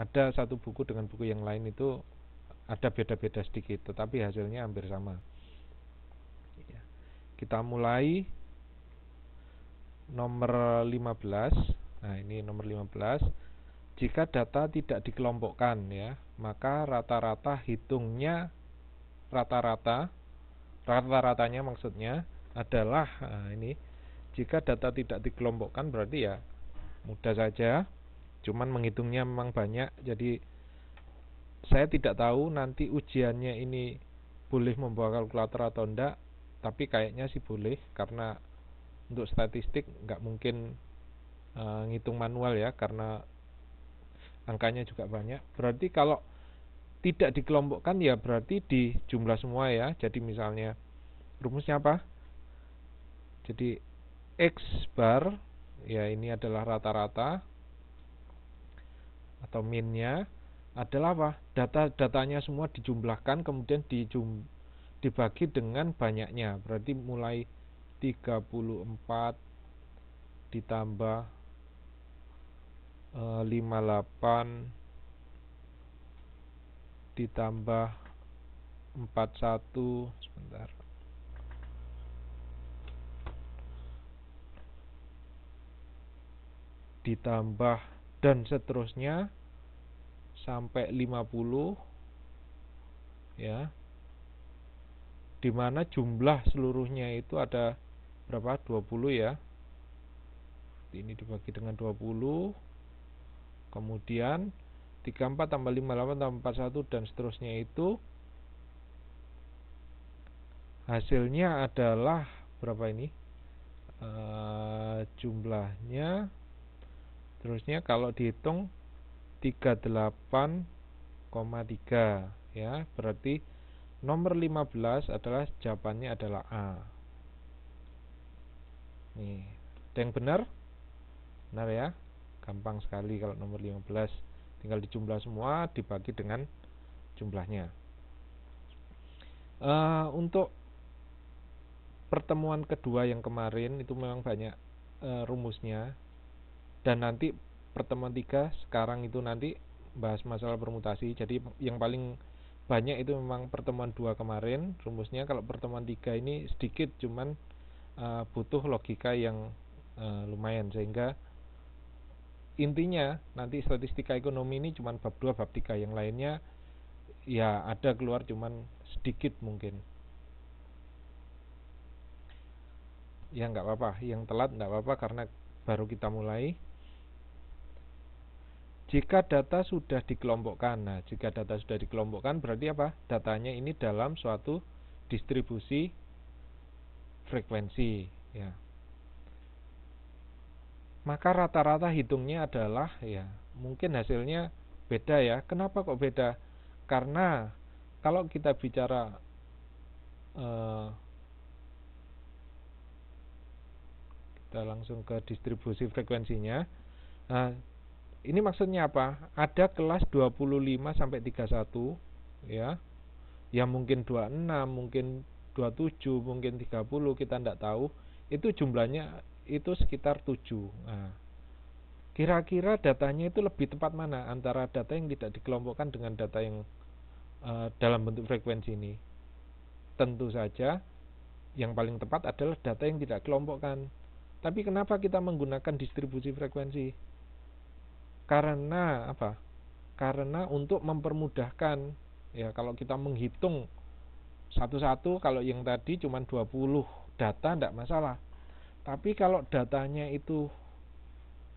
ada satu buku dengan buku yang lain itu ada beda-beda sedikit tetapi hasilnya hampir sama iya. kita mulai nomor 15 nah ini nomor 15 jika data tidak dikelompokkan ya maka rata-rata hitungnya rata-rata rata-ratanya maksudnya adalah nah ini jika data tidak dikelompokkan berarti ya mudah saja cuman menghitungnya memang banyak jadi saya tidak tahu nanti ujiannya ini boleh membawa kalkulator atau enggak tapi kayaknya sih boleh karena untuk statistik nggak mungkin e, ngitung manual ya karena angkanya juga banyak berarti kalau tidak dikelompokkan ya berarti di jumlah semua ya jadi misalnya rumusnya apa jadi X bar ya ini adalah rata-rata atau minnya adalah apa? Data-datanya semua dijumlahkan kemudian dijum, dibagi dengan banyaknya. Berarti mulai 34 ditambah 58 eh, ditambah 41 sebentar. ditambah dan seterusnya sampai 50 ya. dimana jumlah seluruhnya itu ada berapa? 20 ya. Ini dibagi dengan 20. Kemudian 34 tambah 58 tambah 41 dan seterusnya itu hasilnya adalah berapa ini e, jumlahnya terusnya kalau dihitung 38,3 ya berarti nomor 15 adalah jawabannya adalah A nih ada yang benar benar ya gampang sekali kalau nomor 15 tinggal dijumlah semua dibagi dengan jumlahnya uh, untuk pertemuan kedua yang kemarin itu memang banyak uh, rumusnya dan nanti pertemuan tiga sekarang itu nanti bahas masalah permutasi jadi yang paling banyak itu memang pertemuan dua kemarin rumusnya kalau pertemuan tiga ini sedikit cuman uh, butuh logika yang uh, lumayan sehingga intinya nanti statistika ekonomi ini cuman bab dua bab tiga yang lainnya ya ada keluar cuman sedikit mungkin ya nggak apa-apa yang telat nggak apa-apa karena baru kita mulai jika data sudah dikelompokkan. Nah, jika data sudah dikelompokkan berarti apa? Datanya ini dalam suatu distribusi frekuensi, ya. Maka rata-rata hitungnya adalah ya, mungkin hasilnya beda ya. Kenapa kok beda? Karena kalau kita bicara eh, kita langsung ke distribusi frekuensinya. Nah, ini maksudnya apa? Ada kelas 25 sampai 31 ya. Ya mungkin 26, mungkin 27, mungkin 30 kita tidak tahu. Itu jumlahnya itu sekitar 7. Nah, kira-kira datanya itu lebih tepat mana antara data yang tidak dikelompokkan dengan data yang uh, dalam bentuk frekuensi ini? Tentu saja yang paling tepat adalah data yang tidak kelompokkan. Tapi kenapa kita menggunakan distribusi frekuensi? karena apa karena untuk mempermudahkan ya kalau kita menghitung satu-satu kalau yang tadi cuma 20 data tidak masalah tapi kalau datanya itu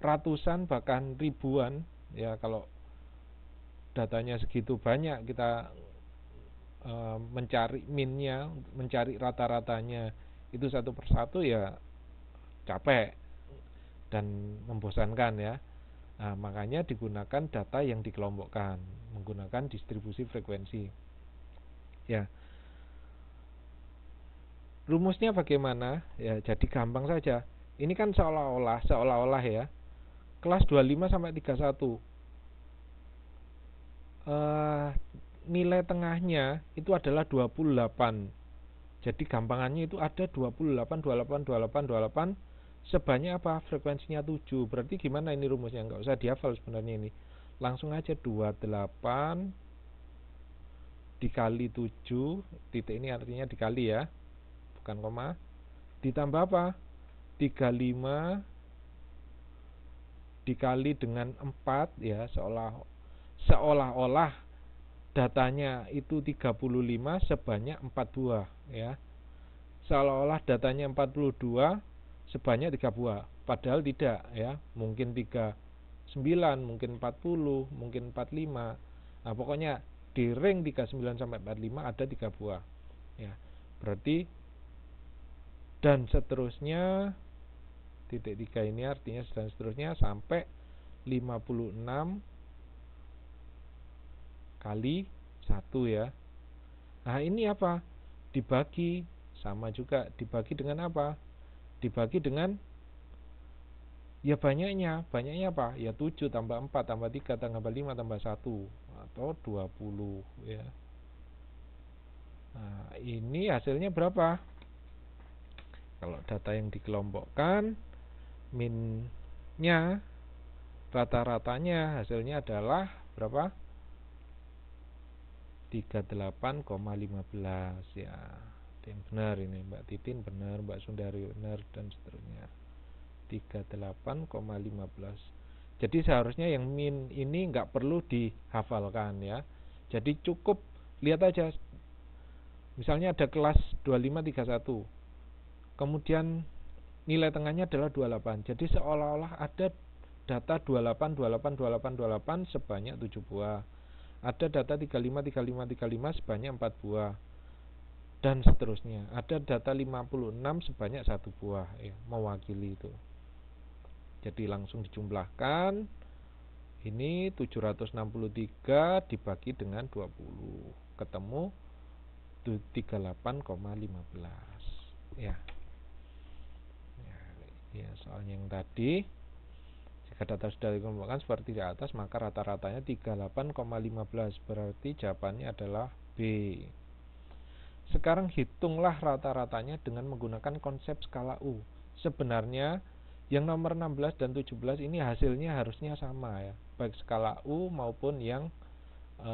ratusan bahkan ribuan ya kalau datanya segitu banyak kita e, mencari minnya mencari rata-ratanya itu satu persatu ya capek dan membosankan ya Nah, makanya digunakan data yang dikelompokkan menggunakan distribusi frekuensi. Ya. Rumusnya bagaimana? Ya, jadi gampang saja. Ini kan seolah-olah seolah-olah ya. Kelas 25 sampai 31. Eh, nilai tengahnya itu adalah 28. Jadi gampangannya itu ada 28 28 28 28 sebanyak apa frekuensinya 7 berarti gimana ini rumusnya nggak usah dihafal sebenarnya ini langsung aja 28 dikali 7 titik ini artinya dikali ya bukan koma ditambah apa 35 dikali dengan 4 ya seolah seolah-olah datanya itu 35 sebanyak 4 buah ya seolah-olah datanya 42 sebanyak tiga buah padahal tidak ya mungkin tiga sembilan mungkin empat puluh mungkin empat lima nah pokoknya di ring tiga sembilan sampai empat lima ada tiga buah ya berarti dan seterusnya titik tiga ini artinya dan seterusnya sampai lima puluh enam kali satu ya Nah ini apa? Dibagi sama juga dibagi dengan apa? dibagi dengan ya banyaknya banyaknya apa ya 7 tambah 4 tambah 3 tambah 5 tambah 1 atau 20 ya nah, ini hasilnya berapa kalau data yang dikelompokkan minnya rata-ratanya hasilnya adalah berapa 38,15 ya yang benar ini Mbak Titin benar, Mbak Sundari benar dan seterusnya. 38,15. Jadi seharusnya yang min ini nggak perlu dihafalkan ya. Jadi cukup lihat aja. Misalnya ada kelas 2531. Kemudian nilai tengahnya adalah 28. Jadi seolah-olah ada data 28 28 28 28 sebanyak 7 buah. Ada data 35 35 35 sebanyak 4 buah dan seterusnya. Ada data 56 sebanyak satu buah ya, mewakili itu. Jadi langsung dijumlahkan ini 763 dibagi dengan 20 ketemu 38,15 ya. ya. Ya, soalnya yang tadi jika data sudah dikumpulkan seperti di atas maka rata-ratanya 38,15 berarti jawabannya adalah B. Sekarang hitunglah rata-ratanya dengan menggunakan konsep skala U. Sebenarnya yang nomor 16 dan 17 ini hasilnya harusnya sama ya, baik skala U maupun yang e,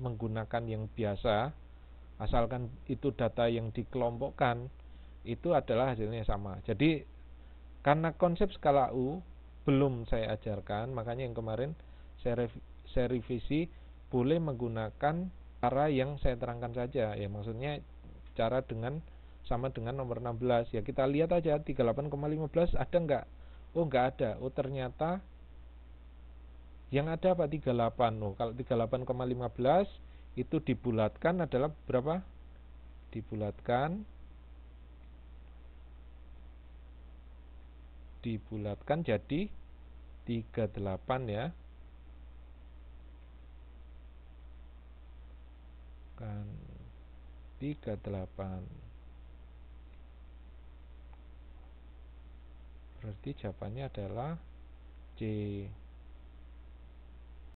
menggunakan yang biasa, asalkan itu data yang dikelompokkan itu adalah hasilnya sama. Jadi karena konsep skala U belum saya ajarkan, makanya yang kemarin saya, rev saya revisi boleh menggunakan cara yang saya terangkan saja ya maksudnya cara dengan sama dengan nomor 16 ya kita lihat aja 38,15 ada enggak oh enggak ada oh ternyata yang ada apa 38 oh kalau 38,15 itu dibulatkan adalah berapa dibulatkan dibulatkan jadi 38 ya 38 berarti jawabannya adalah C